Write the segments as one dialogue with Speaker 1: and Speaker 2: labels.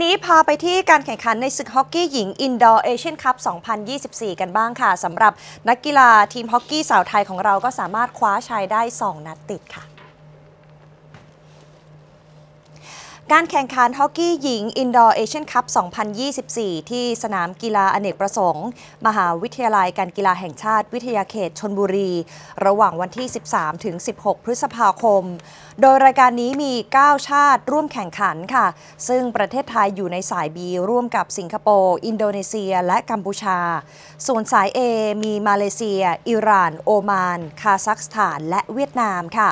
Speaker 1: ีนี้พาไปที่การแข่งขันในศึกฮอกกี้หญิงอินดอร์เอเชียนคัพ 2024 กันบ้างค่ะสำหรับนักกีฬาทีมฮอกกี้สาวไทยของเราก็สามารถคว้าชัยได้ 2 นัดติดค่ะการแข่งขันฮอกกี้หญิงอินดอร์เอเชียนคัพ2024 ที่สนามกีฬาอเนกประสงค์ มหาวิทยาลัยการกีฬาแห่งชาติ วิทยาเขตชนบุรี ระหว่างวันที่ 13 ถึง 16 พฤษภาคม โดยรายการนี้มี 9 ชาติร่วมแข่งขันค่ะ ซึ่งประเทศไทยอยู่ในสายบีร่วมกับสิงคโปร์อินโดนีเซียและกัมพูชา ส่วนสาย A มีมาเลเซีย อิหร่าน โอมาน คาซัคสถานและเวียดนามค่ะ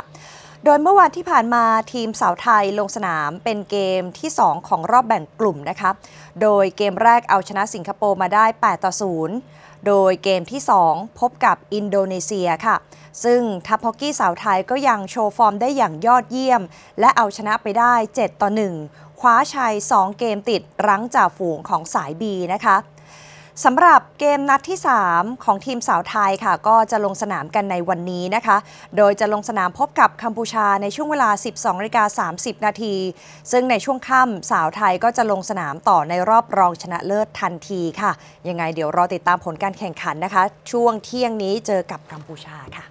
Speaker 1: โดยเมื่อวันที่ผ่านมาทีมสาวไทยลงสนามเป็นเกมที่ 2 ของรอบแบ่งกลุ่มนะคะ โดยเกมแรกเอาชนะสิงคโปร์มาได้8ต่อ0โดยเกมที่2พบกับอินโดนีเซียค่ะ ซึ่งทัพฮอกกี้สาวไทยก็ยังโชว์ฟอร์มได้อย่างยอดเยี่ยมและเอาชนะไปได้7ต่อ1คว้าชัย 2 เกมติดรั้งจ่าฝูงของสายบีนะคะสำหรับเกมนัดที่ 3 ของทีมสาวไทยค่ะ ก็จะลงสนามกันในวันนี้นะคะ โดยจะลงสนามพบกับกัมพูชาในช่วงเวลา 12นกา30 นาที ซึ่งในช่วงค่ำสาวไทยก็จะลงสนามต่อในรอบรองชนะเลิศทันทีค่ะ ยังไงเดี๋ยวรอติดตามผลการแข่งขันนะคะ ช่วงเที่ยงนี้เจอกับกัมพูชาค่ะ